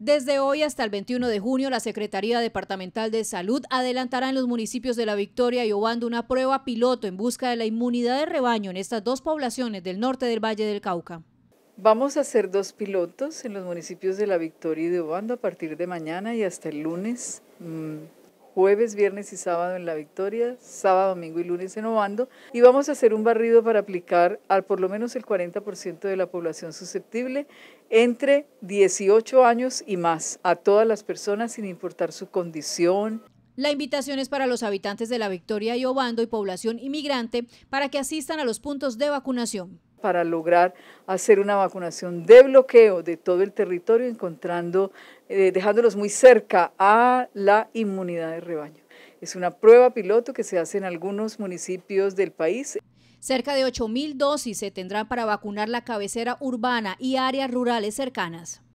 Desde hoy hasta el 21 de junio, la Secretaría Departamental de Salud adelantará en los municipios de La Victoria y Obando una prueba piloto en busca de la inmunidad de rebaño en estas dos poblaciones del norte del Valle del Cauca. Vamos a hacer dos pilotos en los municipios de La Victoria y de Obando a partir de mañana y hasta el lunes. Mm, jueves, viernes y sábado en La Victoria, sábado, domingo y lunes en Obando, y vamos a hacer un barrido para aplicar al por lo menos el 40% de la población susceptible entre 18 años y más, a todas las personas sin importar su condición, la invitación es para los habitantes de La Victoria y Obando y población inmigrante para que asistan a los puntos de vacunación para lograr hacer una vacunación de bloqueo de todo el territorio, encontrando, eh, dejándolos muy cerca a la inmunidad de rebaño. Es una prueba piloto que se hace en algunos municipios del país. Cerca de 8.000 dosis se tendrán para vacunar la cabecera urbana y áreas rurales cercanas.